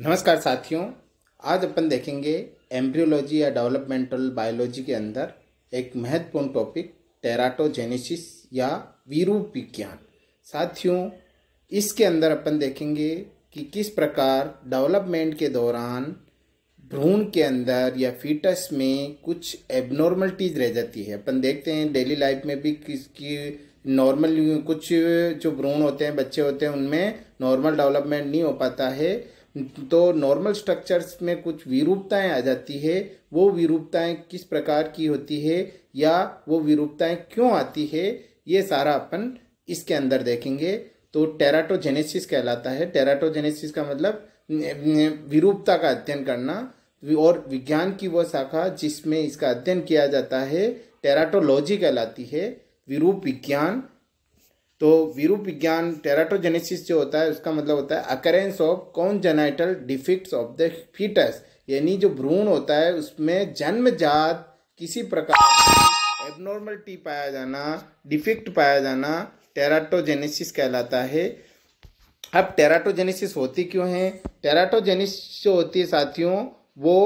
नमस्कार साथियों आज अपन देखेंगे एम्ब्रियोलॉजी या डेवलपमेंटल बायोलॉजी के अंदर एक महत्वपूर्ण टॉपिक टेराटोजेनेसिस या विरूप विज्ञान साथियों इसके अंदर अपन देखेंगे कि किस प्रकार डेवलपमेंट के दौरान भ्रूण के अंदर या फीटस में कुछ एबनॉर्मलिटीज रह जाती है अपन देखते हैं डेली लाइफ में भी किसकी नॉर्मल कुछ जो भ्रूण होते हैं बच्चे होते हैं उनमें नॉर्मल डेवलपमेंट नहीं हो पाता है तो नॉर्मल स्ट्रक्चर्स में कुछ विरूपताएं आ जाती है वो विरूपताएं किस प्रकार की होती है या वो विरूपताएं क्यों आती है ये सारा अपन इसके अंदर देखेंगे तो टेराटोजेनेसिस कहलाता है टेराटोजेनेसिस का मतलब विरूपता का अध्ययन करना और विज्ञान की वह शाखा जिसमें इसका अध्ययन किया जाता है टेराटोलॉजी कहलाती है विरूप विज्ञान तो विरूप विज्ञान टेराटोजेनेसिस जो होता है उसका मतलब होता है occurrence of genital defect of the foetus यानी जो भ्रूण होता है उसमें जन्मजात किसी प्रकार एबनॉर्मलिटी पाया जाना डिफिक्ट पाया जाना टेराटोजेनेसिस कहलाता है अब टेराटोजेनेसिस होती क्यों है टेराटोजेनेसिस जो होती है साथियों वो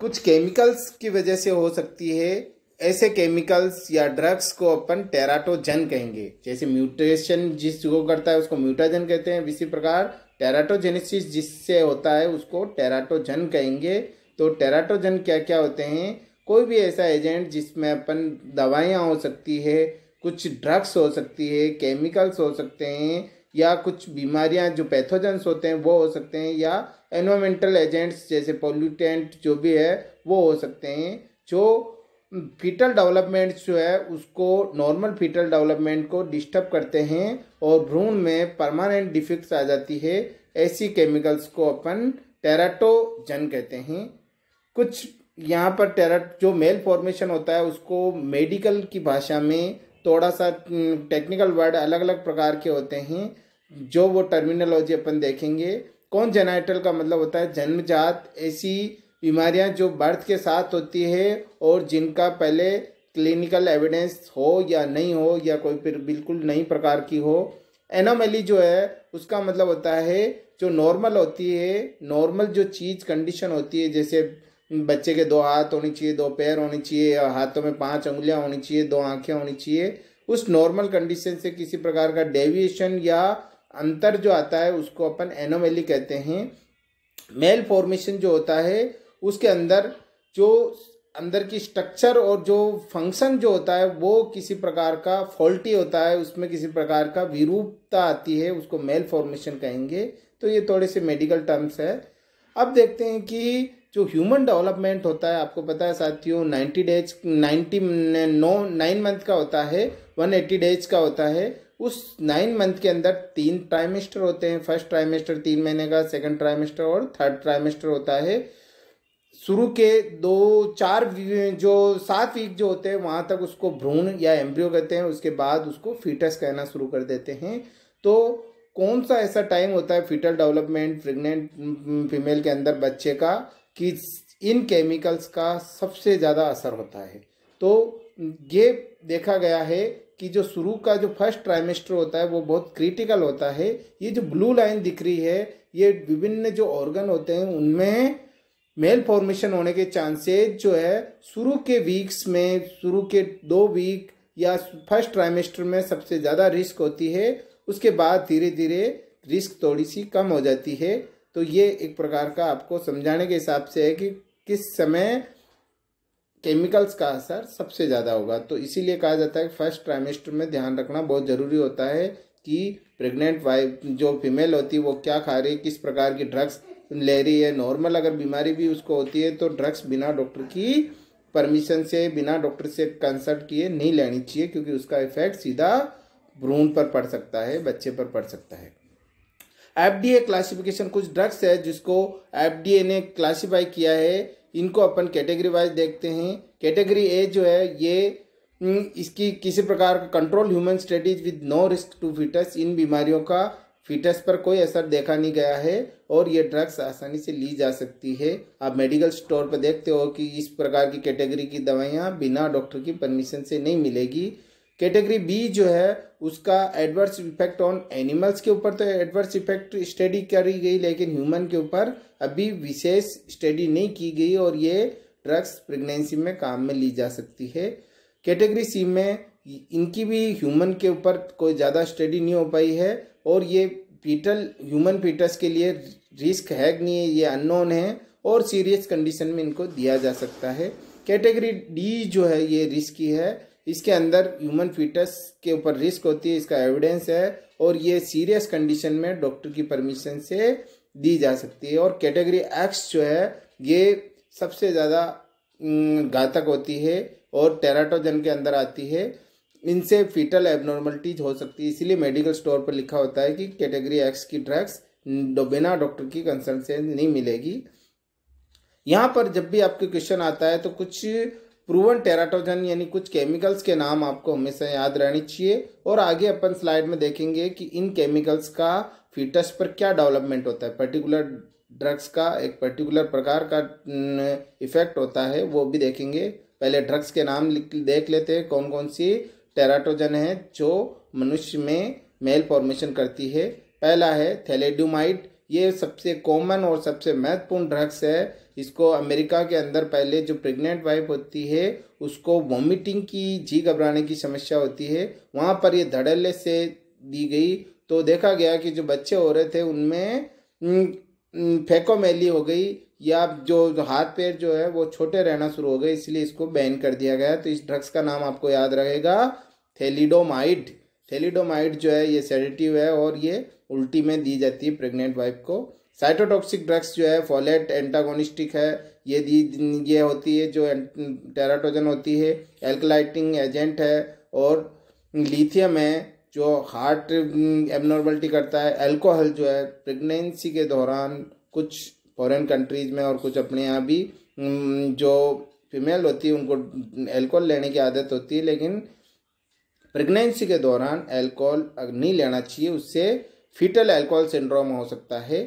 कुछ केमिकल्स की वजह से हो सकती है ऐसे केमिकल्स या ड्रग्स को अपन टेराटोजन कहेंगे जैसे म्यूटेशन जिसको करता है उसको म्यूटाजन कहते हैं इसी प्रकार टेराटोजेनेसिस जिससे होता है उसको टेराटोजन कहेंगे तो टेराटोजन क्या क्या होते हैं कोई भी ऐसा एजेंट जिसमें अपन दवाइयाँ हो सकती है कुछ ड्रग्स हो सकती है केमिकल्स हो सकते हैं या कुछ बीमारियां जो पैथोजेंस होते हैं वो हो सकते हैं या एनवायरमेंटल एजेंट्स जैसे पोल्यूटेंट जो भी है वो हो सकते हैं जो फीटल डेवलपमेंट्स जो है उसको नॉर्मल फीटल डेवलपमेंट को डिस्टर्ब करते हैं और भ्रूण में परमानेंट डिफेक्ट्स आ जाती है ऐसी केमिकल्स को अपन टेराटोजन कहते हैं कुछ यहाँ पर टेराट जो मेल फॉर्मेशन होता है उसको मेडिकल की भाषा में थोड़ा सा टेक्निकल हम्म, वर्ड अलग अलग प्रकार के होते हैं जो वो टर्मिनोलॉजी अपन देखेंगे कौन जेनाइटल का मतलब होता है जन्मजात ऐसी बीमारियां जो बर्थ के साथ होती है और जिनका पहले क्लिनिकल एविडेंस हो या नहीं हो या कोई फिर बिल्कुल नई प्रकार की हो एनोमेली जो है उसका मतलब होता है जो नॉर्मल होती है नॉर्मल जो चीज़ कंडीशन होती है जैसे बच्चे के दो हाथ होने चाहिए दो पैर होने चाहिए हाथों में पांच उंगलियां होनी चाहिए दो आंखें होनी चाहिए उस नॉर्मल कंडीशन से किसी प्रकार का डेविएशन या अंतर जो आता है उसको अपन एनोमेली कहते हैं मेल फॉर्मेशन जो होता है उसके अंदर जो अंदर की स्ट्रक्चर और जो फंक्शन जो होता है वो किसी प्रकार का फॉल्टी होता है उसमें किसी प्रकार का विरूपता आती है उसको मेल फॉर्मेशन कहेंगे तो ये थोड़े से मेडिकल टर्म्स है अब देखते हैं कि जो ह्यूमन डेवलपमेंट होता है आपको पता है साथियों नाइन्टी डेज नाइन्टी नौ नाइन मंथ का होता है वन एट्टी डेज का होता है उस नाइन मंथ के अंदर तीन ट्राइमेस्टर होते हैं फर्स्ट ट्राइमेस्टर तीन महीने का सेकंड ट्राइमेस्टर और थर्ड ट्राइमेस्टर होता है शुरू के दो चार जो सात वीक जो होते हैं वहाँ तक उसको भ्रूण या एम्ब्रियो कहते हैं उसके बाद उसको फीटस कहना शुरू कर देते हैं तो कौन सा ऐसा टाइम होता है फीटल डेवलपमेंट प्रेग्नेंट फीमेल के अंदर बच्चे का कि इन केमिकल्स का सबसे ज़्यादा असर होता है तो ये देखा गया है कि जो शुरू का जो फर्स्ट ट्राइमेस्टर होता है वो बहुत क्रिटिकल होता है ये जो ब्लू लाइन दिख रही है ये विभिन्न जो ऑर्गन होते हैं उनमें मेल फॉर्मेशन होने के चांसेज जो है शुरू के वीक्स में शुरू के दो वीक या फर्स्ट ट्राइमेस्टर में सबसे ज़्यादा रिस्क होती है उसके बाद धीरे धीरे रिस्क थोड़ी सी कम हो जाती है तो ये एक प्रकार का आपको समझाने के हिसाब से है कि किस समय केमिकल्स का असर सबसे ज़्यादा होगा तो इसीलिए कहा जाता है कि फर्स्ट ट्राइमेस्टर में ध्यान रखना बहुत ज़रूरी होता है कि प्रेग्नेंट वाइफ जो फीमेल होती है वो क्या खा रही है किस प्रकार की ड्रग्स ले रही है नॉर्मल अगर बीमारी भी उसको होती है तो ड्रग्स बिना डॉक्टर की परमिशन से बिना डॉक्टर से कंसल्ट किए नहीं लेनी चाहिए क्योंकि उसका इफेक्ट सीधा भ्रूण पर पड़ सकता है बच्चे पर पड़ सकता है एफ क्लासिफिकेशन कुछ ड्रग्स है जिसको एफ ने क्लासीफाई किया है इनको अपन कैटेगरी वाइज देखते हैं कैटेगरी ए जो है ये हम्म, इसकी किसी प्रकार का control human studies with no risk to foetus इन बीमारियों का फीटस पर कोई असर देखा नहीं गया है और ये ड्रग्स आसानी से ली जा सकती है आप मेडिकल स्टोर पर देखते हो कि इस प्रकार की कैटेगरी की दवाइयाँ बिना डॉक्टर की परमिशन से नहीं मिलेगी कैटेगरी बी जो है उसका एडवर्स इफेक्ट ऑन एनिमल्स के ऊपर तो एडवर्स इफेक्ट स्टडी करी गई लेकिन ह्यूमन के ऊपर अभी विशेष स्टडी नहीं की गई और ये ड्रग्स प्रेगनेंसी में काम में ली जा सकती है कैटेगरी सी में इनकी भी ह्यूमन के ऊपर कोई ज़्यादा स्टडी नहीं हो पाई है और ये पीटल ह्यूमन पीटस के लिए रिस्क है नहीं है ये अननोन है और सीरियस कंडीशन में इनको दिया जा सकता है कैटेगरी डी जो है ये रिस्की है इसके अंदर ह्यूमन फीटस के ऊपर रिस्क होती है इसका एविडेंस है और ये सीरियस कंडीशन में डॉक्टर की परमिशन से दी जा सकती है और कैटेगरी एक्स जो है ये सबसे ज़्यादा घातक होती है और टेराटोजन के अंदर आती है इनसे फीटल एबनॉर्मलिटीज हो सकती है इसीलिए मेडिकल स्टोर पर लिखा होता है कि कैटेगरी एक्स की ड्रग्स बिना डॉक्टर की कंसल्ट से नहीं मिलेगी यहाँ पर जब भी आपके क्वेश्चन आता है तो कुछ प्रूवन टेराटोजन यानी कुछ केमिकल्स के नाम आपको हमेशा याद रहने चाहिए और आगे अपन स्लाइड में देखेंगे कि इन केमिकल्स का फीटस पर क्या डेवलपमेंट होता है पर्टिकुलर ड्रग्स का एक पर्टिकुलर प्रकार का इफेक्ट होता है वो भी देखेंगे पहले ड्रग्स के नाम देख लेते हैं कौन कौन सी टेराटोजन है जो मनुष्य में मेल फॉर्मेशन करती है पहला है थैलेड्यूमाइट ये सबसे कॉमन और सबसे महत्वपूर्ण ड्रग्स है इसको अमेरिका के अंदर पहले जो प्रेग्नेंट वाइफ होती है उसको वॉमिटिंग की जी घबराने की समस्या होती है वहाँ पर ये धड़ल्ले से दी गई तो देखा गया कि जो बच्चे हो रहे थे उनमें फेकोमेली हो गई या जो हाथ पैर जो है वो छोटे रहना शुरू हो गए इसलिए इसको बैन कर दिया गया तो इस ड्रग्स का नाम आपको याद रहेगा थेलीडोमाइड थैलीडोमाइड जो है ये सेडेटिव है और ये उल्टी में दी जाती है प्रेग्नेंट वाइफ को साइटोटॉक्सिक ड्रग्स जो है फॉलेट एंटागोनिस्टिक है ये दी ये होती है जो टेराटोजन होती है एल्कलाइटिंग एजेंट है और लिथियम है जो हार्ट एबनॉर्मलिटी mm, करता है अल्कोहल जो है प्रेगनेंसी के दौरान कुछ फॉरेन कंट्रीज़ में और कुछ अपने यहाँ भी mm, जो फीमेल होती है उनको अल्कोहल लेने की आदत होती है लेकिन प्रेगनेंसी के दौरान अल्कोहल नहीं लेना चाहिए उससे फीटल अल्कोहल सिंड्रोम हो सकता है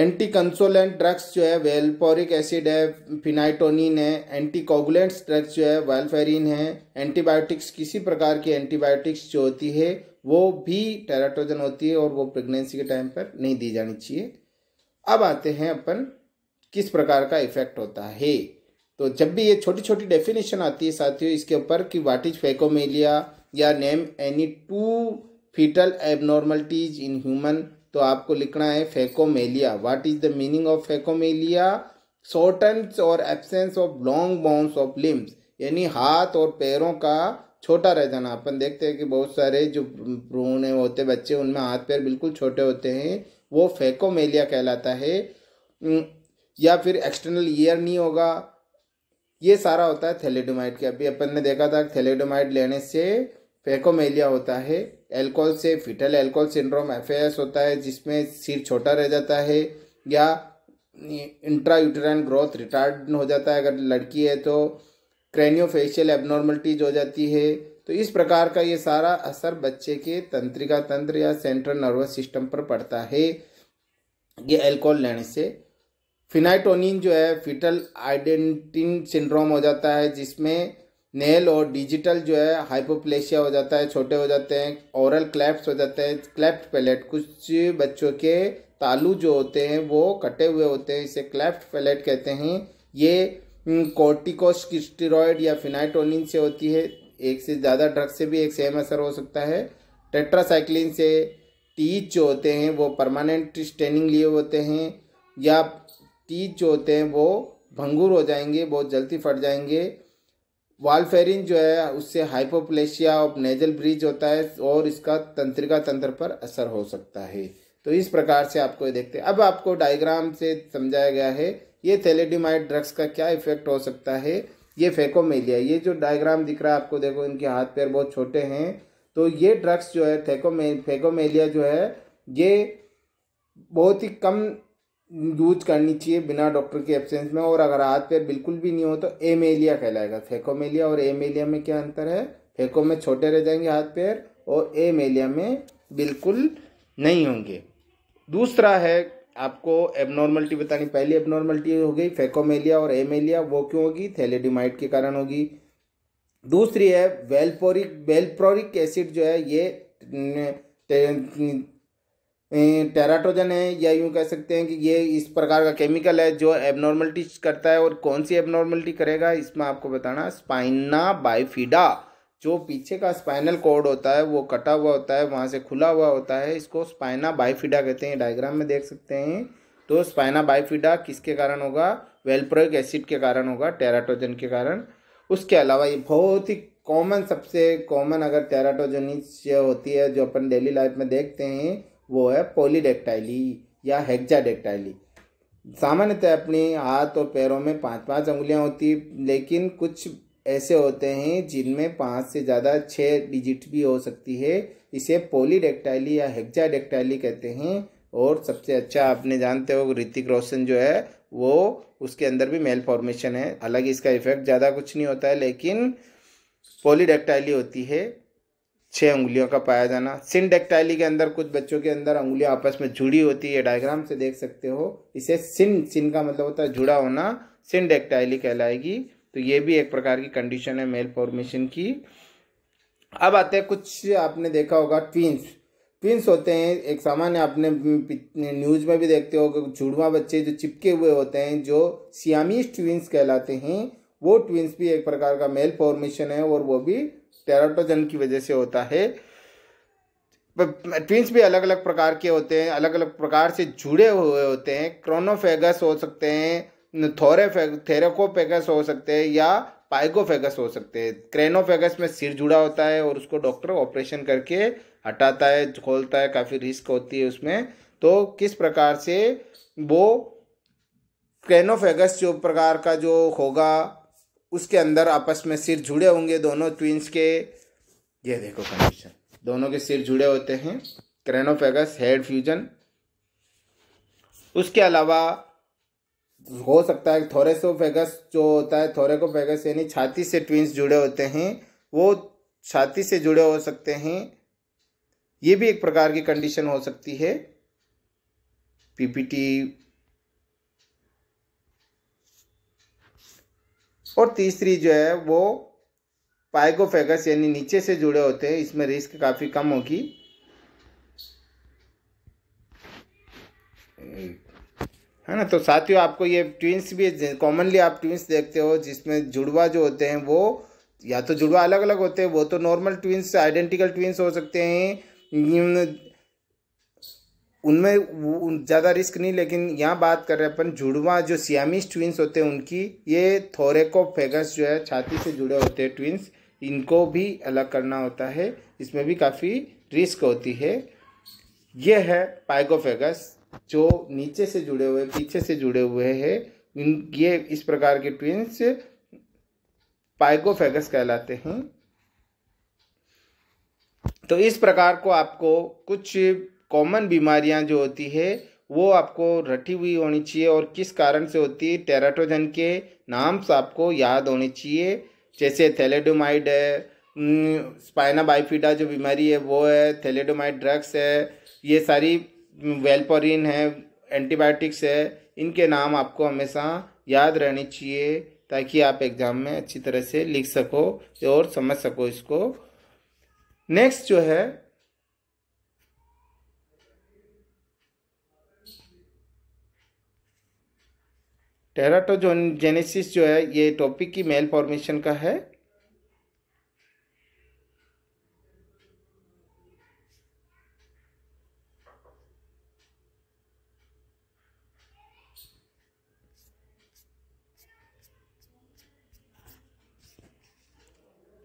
एंटी कंसोलेंट ड्रग्स जो है वेल्पोरिक एसिड है फिनाइटोनिन है एंटी ड्रग्स जो है वेलफेरिन है एंटीबायोटिक्स किसी प्रकार की एंटीबायोटिक्स जो होती है वो भी टेराटोजन होती है और वो प्रेगनेंसी के टाइम पर नहीं दी जानी चाहिए अब आते हैं अपन किस प्रकार का इफेक्ट होता है तो जब भी ये छोटी छोटी डेफिनेशन आती है साथियों इसके ऊपर कि वाट इज फेकोमेलिया या name any two foetal abnormalities in human तो आपको लिखना है phocomelia what is the meaning of phocomelia shortens और absence of long bones of limbs यानी हाथ और पैरों का छोटा रह जाना अपन देखते हैं कि बहुत सारे जो भ्रूण होते बच्चे उनमें हाथ पैर बिल्कुल छोटे होते हैं वो फेकोमेलिया कहलाता है या फिर एक्सटर्नल ईयर नहीं होगा ये सारा होता है थैलेडोमाइड के अभी अपन ने देखा था थैलेडोमाइड लेने से फेकोमेलिया होता है एल्कोहल से फिटल एल्कोहल सिंड्रोम एफ होता है जिसमें सिर छोटा रह जाता है या इंट्रा यूटराइन ग्रोथ रिटार्ड हो जाता है अगर लड़की है तो क्रेनियो फेशियल एबनॉर्मलिटीज हो जाती है तो इस प्रकार का ये सारा असर बच्चे के तंत्रिका तंत्र या सेंट्रल नर्वस सिस्टम पर पड़ता है ये एल्कोहल लेने से फिनाइटोनिन जो है फिटल आइडेंटिन सिंड्रोम हो जाता है जिसमें नेल और डिजिटल जो है हाइपोप्लेशिया हो जाता है छोटे हो जाते हैं औरल क्लैप्स हो जाते हैं क्लैप्ट पैलेट कुछ बच्चों के तालू जो होते हैं वो कटे हुए होते हैं इसे क्लैप्ट पैलेट कहते हैं ये कोर्टिकोस्टिरॉयड हम्म, या फिनाइटोनिन से होती है एक से ज़्यादा ड्रग से भी एक सेम असर हो सकता है टेट्रासाइक्लिन से टीच जो होते हैं वो परमानेंट स्टेनिंग लिए होते हैं या टीथ जो होते हैं वो भंगुर हो जाएंगे बहुत जल्दी फट जाएंगे वालफेरिन जो है उससे हाइपोप्लेशिया ऑफ नेजल ब्रिज होता है और इसका तंत्रिका तंत्र पर असर हो सकता है तो इस प्रकार से आपको ये देखते हैं अब आपको डायग्राम से समझाया गया है ये थैलेडीमाइड ड्रग्स का क्या इफेक्ट हो सकता है ये फेकोमेलिया ये जो डायग्राम दिख रहा है आपको देखो इनके हाथ पैर बहुत छोटे हैं तो ये ड्रग्स जो है थेकोमे फेकोमेलिया जो है ये बहुत ही कम यूज करनी चाहिए बिना डॉक्टर के एब्सेंस में और अगर हाथ पैर बिल्कुल भी नहीं हो तो एमेलिया कहलाएगा फेकोमेलिया और एमेलिया में क्या अंतर है फेको में छोटे रह जाएंगे हाथ पैर और एमेलिया में बिल्कुल नहीं होंगे दूसरा है आपको एबनॉर्मलिटी बतानी पहली एबनॉर्मलिटी हो गई फेकोमेलिया और एमेलिया वो क्यों होगी थैलेडिमाइट के कारण होगी दूसरी है वेल्पोरिक वेलप्रोरिक एसिड जो है ये टेराटोजन है या यूँ कह सकते हैं कि ये इस प्रकार का केमिकल है जो एबनॉर्मलिटी करता है और कौन सी एबनॉर्मलिटी करेगा इसमें आपको बताना स्पाइना बाइफिडा जो पीछे का स्पाइनल कोड होता है वो कटा हुआ होता है वहाँ से खुला हुआ होता है इसको स्पाइना बाइफिडा कहते हैं डायग्राम में देख सकते हैं तो स्पाइना बाइफिडा किसके कारण होगा वेलप्रोक एसिड के कारण होगा टेराटोजन के कारण उसके अलावा ये बहुत ही कॉमन सबसे कॉमन अगर टेराटोजनिस होती है जो अपन डेली लाइफ में देखते हैं वो है पॉलीडेक्टाइली या हेक्जाडेक्टाइली सामान्यतः अपने हाथ और पैरों में पांच पांच उंगलियां होती लेकिन कुछ ऐसे होते हैं जिनमें पाँच से ज़्यादा छः डिजिट भी हो सकती है इसे पोलीडेक्टाइली या हेक्जाडेक्टाइली कहते हैं और सबसे अच्छा आपने जानते हो ऋतिक रोशन जो है वो उसके अंदर भी मेल फॉर्मेशन है हालांकि इसका इफेक्ट ज़्यादा कुछ नहीं होता है लेकिन पोलीडेक्टाइली होती है छह उंगलियों का पाया जाना सिंडेक्टाइली के अंदर कुछ बच्चों के अंदर उंगलियां आपस में जुड़ी होती है डायग्राम से देख सकते हो इसे सिन सिन का मतलब होता है जुड़ा होना सिंडेक्टाइली कहलाएगी तो ये भी एक प्रकार की कंडीशन है मेल फॉर्मेशन की अब आते हैं कुछ आपने देखा होगा ट्विंस ट्विंस होते हैं एक सामान्य आपने न्यूज में भी देखते हो जुड़वा बच्चे जो चिपके हुए होते हैं जो सियामीज ट्विंस कहलाते हैं वो ट्विंस भी एक प्रकार का मेल फॉर्मेशन है और वो भी टेराटोजन की वजह से होता है ट्विंस भी अलग अलग प्रकार के होते हैं अलग अलग प्रकार से जुड़े हुए होते हैं क्रोनोफेगस हो सकते हैं थोरे थेरेकोफेगस हो सकते हैं या पाइगोफेगस हो सकते हैं क्रेनोफेगस में सिर जुड़ा होता है और उसको डॉक्टर ऑपरेशन करके हटाता है खोलता है काफ़ी रिस्क होती है उसमें तो किस प्रकार से वो क्रेनोफेगस जो प्रकार का जो होगा उसके अंदर आपस में सिर जुड़े होंगे दोनों ट्विंस के ये देखो कंडीशन दोनों के सिर जुड़े होते हैं क्रेनोफेगस हेड फ्यूजन उसके अलावा हो सकता है थोरेसोफेगस जो होता है थोरेकोफेगस यानी छाती से ट्विंस जुड़े होते हैं वो छाती से जुड़े हो सकते हैं ये भी एक प्रकार की कंडीशन हो सकती है पीपीटी और तीसरी जो है वो पाइगोफेगस यानी नीचे से जुड़े होते हैं इसमें रिस्क काफ़ी कम होगी है ना तो साथियों आपको ये ट्विंस भी कॉमनली आप ट्विंस देखते हो जिसमें जुड़वा जो होते हैं वो या तो जुड़वा अलग अलग होते हैं वो तो नॉर्मल ट्विंस आइडेंटिकल ट्विंस हो सकते हैं उनमें ज़्यादा रिस्क नहीं लेकिन यहाँ बात कर रहे हैं अपन जुड़वा जो सियामिस ट्विंस होते हैं उनकी ये थोरेकोफेगस जो है छाती से जुड़े होते हैं ट्विंस इनको भी अलग करना होता है इसमें भी काफ़ी रिस्क होती है ये है पाइगोफेगस जो नीचे से जुड़े हुए पीछे से जुड़े हुए हैं इन ये इस प्रकार के ट्विंस पाइगोफेगस कहलाते हैं तो इस प्रकार को आपको कुछ कॉमन बीमारियां जो होती है वो आपको रटी हुई होनी चाहिए और किस कारण से होती है टेराटोजन के नाम्स आपको याद होने चाहिए जैसे थैलेडोमाइड है स्पाइना बाइफिडा जो बीमारी है वो है थैलेडोमाइड ड्रग्स है ये सारी वेलपोरिन है एंटीबायोटिक्स है इनके नाम आपको हमेशा याद रहने चाहिए ताकि आप एग्ज़ाम में अच्छी तरह से लिख सको और समझ सको इसको नेक्स्ट जो है टेराटोजेनेसिस जो है ये टॉपिक की मेल फॉर्मेशन का है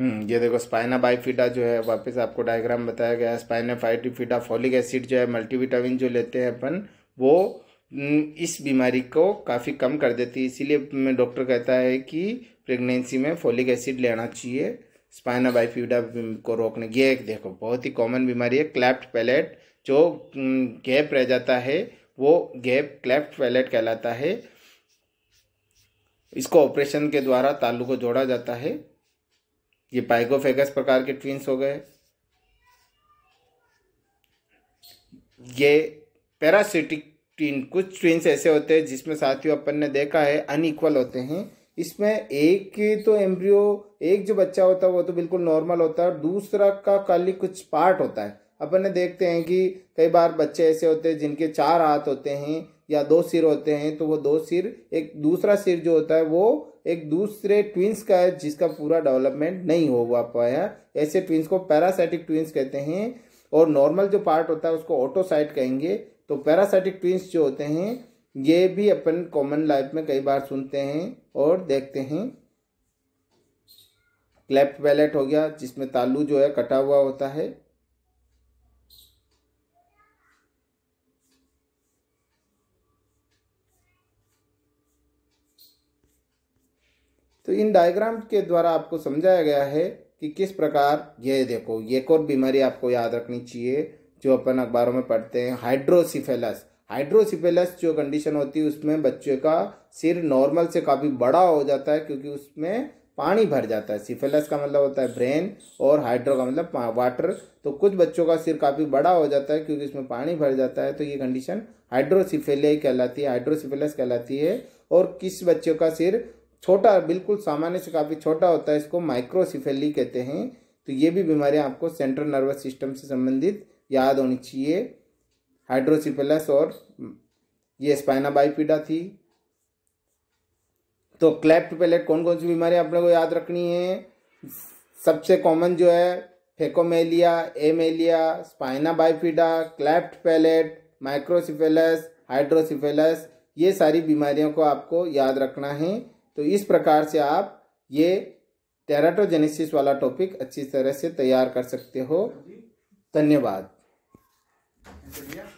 हम्म, ये देखो स्पाइना बाईफिडा जो है वापस आपको डायग्राम बताया गया है स्पाइना फाइटिफिडा फॉलिक एसिड जो है मल्टीविटामिन जो लेते हैं अपन वो हम्म, इस बीमारी को काफ़ी कम कर देती है इसीलिए डॉक्टर कहता है कि प्रेगनेंसी में फोलिक एसिड लेना चाहिए स्पाइना बाइफ्यूडा को रोकने ये एक देखो बहुत ही कॉमन बीमारी है क्लैप्ट पैलेट जो हम्म, गैप रह जाता है वो गैप क्लैप्ट पैलेट कहलाता है इसको ऑपरेशन के द्वारा तालू को जोड़ा जाता है ये पाइकोफेगस प्रकार के ट्विंस हो गए ये पैरासिटिक ट्विन कुछ ट्रेन ऐसे होते हैं जिसमें साथियों अपन ने देखा है अनइक्वल होते हैं इसमें एक तो एम्ब्रियो एक जो बच्चा होता है वो तो बिल्कुल नॉर्मल होता है दूसरा का खाली कुछ पार्ट होता है अपन ने देखते हैं कि कई बार बच्चे ऐसे होते हैं जिनके चार हाथ होते हैं या दो सिर होते हैं तो वो दो सिर एक दूसरा सिर जो होता है वो एक दूसरे ट्विंस का है जिसका पूरा डेवलपमेंट नहीं हो हुआ पाया ऐसे ट्विंस को पैरासाइटिक ट्विंस कहते हैं और नॉर्मल जो पार्ट होता है उसको ऑटोसाइट कहेंगे तो पैरासाइटिक ट्विंस जो होते हैं ये भी अपन कॉमन लाइफ में कई बार सुनते हैं और देखते हैं क्लेफ्ट वैलेट हो गया जिसमें तालू जो है कटा हुआ होता है तो इन डायग्राम के द्वारा आपको समझाया गया है कि किस प्रकार ये देखो एक और बीमारी आपको याद रखनी चाहिए जो अपन अखबारों में पढ़ते हैं हाइड्रोसिफेलस हाइड्रोसिफेलस जो कंडीशन होती है उसमें बच्चे का सिर नॉर्मल से काफ़ी बड़ा हो जाता है क्योंकि उसमें पानी भर जाता है सिफेलस का मतलब होता है ब्रेन और हाइड्रो का मतलब वाटर तो कुछ बच्चों का सिर काफ़ी बड़ा हो जाता है क्योंकि उसमें पानी भर जाता है तो ये कंडीशन हाइड्रोसिफेले कहलाती है हाइड्रोसिफेलस कहलाती है और किस बच्चों का सिर छोटा बिल्कुल सामान्य से काफ़ी छोटा होता है इसको माइक्रोसिफेली कहते हैं तो ये भी बीमारियाँ आपको सेंट्रल नर्वस सिस्टम से संबंधित याद होनी चाहिए हाइड्रोसिपेलस और ये स्पाइना बाइपीडा थी तो क्लेफ्ट पैलेट कौन कौन सी बीमारियां अपने को याद रखनी है सबसे कॉमन जो है phocomelia amelia spina bifida cleft palate microcephalus hydrocephalus ये सारी बीमारियों को आपको याद रखना है तो इस प्रकार से आप ये टेराटोजेनेसिस वाला टॉपिक अच्छी तरह से तैयार कर सकते हो धन्यवाद Это я?